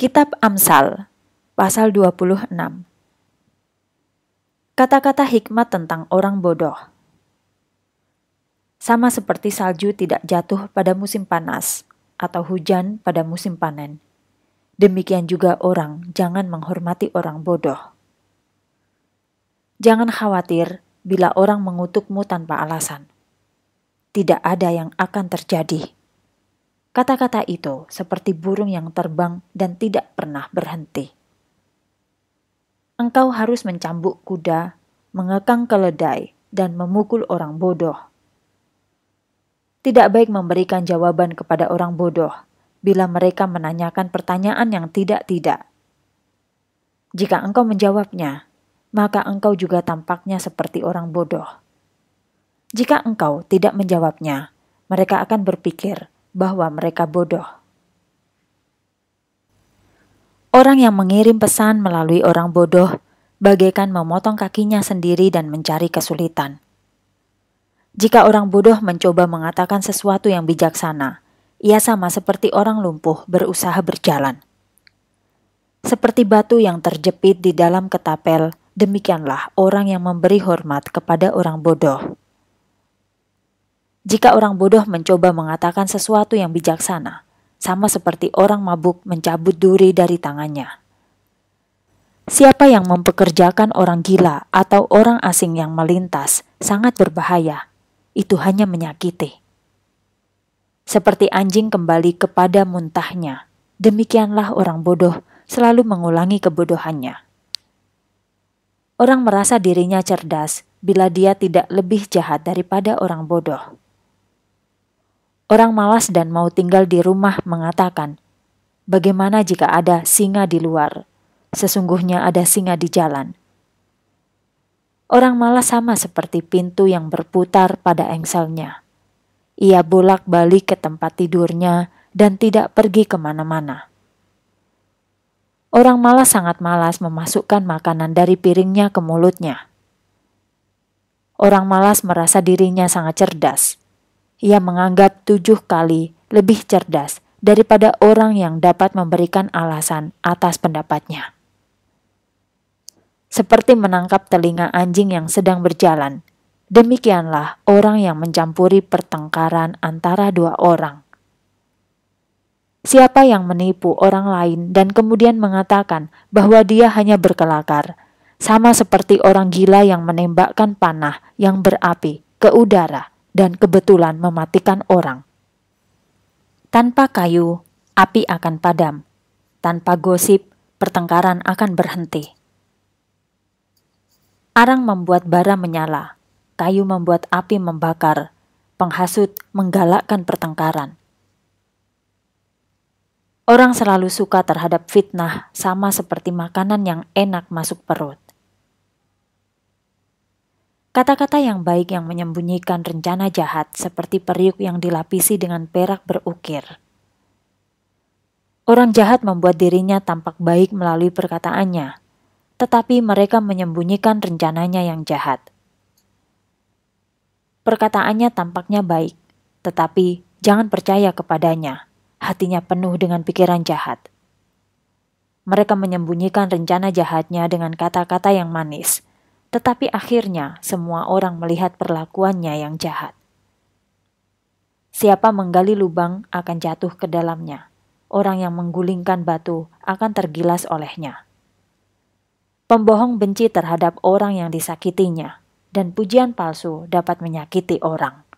Kitab Amsal, pasal 26. Kata-kata hikmat tentang orang bodoh. Sama seperti salju tidak jatuh pada musim panas atau hujan pada musim panen. Demikian juga orang jangan menghormati orang bodoh. Jangan khawatir bila orang mengutukmu tanpa alasan. Tidak ada yang akan terjadi Kata-kata itu seperti burung yang terbang dan tidak pernah berhenti. Engkau harus mencambuk kuda, mengekang keledai, dan memukul orang bodoh. Tidak baik memberikan jawaban kepada orang bodoh bila mereka menanyakan pertanyaan yang tidak-tidak. Jika engkau menjawabnya, maka engkau juga tampaknya seperti orang bodoh. Jika engkau tidak menjawabnya, mereka akan berpikir bahwa mereka bodoh. Orang yang mengirim pesan melalui orang bodoh bagaikan memotong kakinya sendiri dan mencari kesulitan. Jika orang bodoh mencoba mengatakan sesuatu yang bijaksana, ia sama seperti orang lumpuh berusaha berjalan. Seperti batu yang terjepit di dalam ketapel, demikianlah orang yang memberi hormat kepada orang bodoh. Jika orang bodoh mencoba mengatakan sesuatu yang bijaksana, sama seperti orang mabuk mencabut duri dari tangannya. Siapa yang mempekerjakan orang gila atau orang asing yang melintas sangat berbahaya. Itu hanya menyakiti. Seperti anjing kembali kepada muntahnya, demikianlah orang bodoh selalu mengulangi kebodohannya. Orang merasa dirinya cerdas bila dia tidak lebih jahat daripada orang bodoh. Orang malas dan mau tinggal di rumah mengatakan, "Bagaimana jika ada singa di luar? Sesungguhnya ada singa di jalan." Orang malas sama seperti pintu yang berputar pada engselnya. Ia bolak-balik ke tempat tidurnya dan tidak pergi kemana-mana. Orang malas sangat malas memasukkan makanan dari piringnya ke mulutnya. Orang malas merasa dirinya sangat cerdas ia menganggap tujuh kali lebih cerdas daripada orang yang dapat memberikan alasan atas pendapatnya. Seperti menangkap telinga anjing yang sedang berjalan, demikianlah orang yang mencampuri pertengkaran antara dua orang. Siapa yang menipu orang lain dan kemudian mengatakan bahwa dia hanya berkelakar, sama seperti orang gila yang menembakkan panah yang berapi ke udara dan kebetulan mematikan orang. Tanpa kayu, api akan padam. Tanpa gosip, pertengkaran akan berhenti. Arang membuat bara menyala, kayu membuat api membakar, penghasut menggalakkan pertengkaran. Orang selalu suka terhadap fitnah, sama seperti makanan yang enak masuk perut. Kata-kata yang baik yang menyembunyikan rencana jahat seperti periuk yang dilapisi dengan perak berukir. Orang jahat membuat dirinya tampak baik melalui perkataannya, tetapi mereka menyembunyikan rencananya yang jahat. Perkataannya tampaknya baik, tetapi jangan percaya kepadanya. Hatinya penuh dengan pikiran jahat. Mereka menyembunyikan rencana jahatnya dengan kata-kata yang manis, tetapi akhirnya semua orang melihat perlakuannya yang jahat. Siapa menggali lubang akan jatuh ke dalamnya. Orang yang menggulingkan batu akan tergilas olehnya. Pembohong benci terhadap orang yang disakitinya, dan pujian palsu dapat menyakiti orang.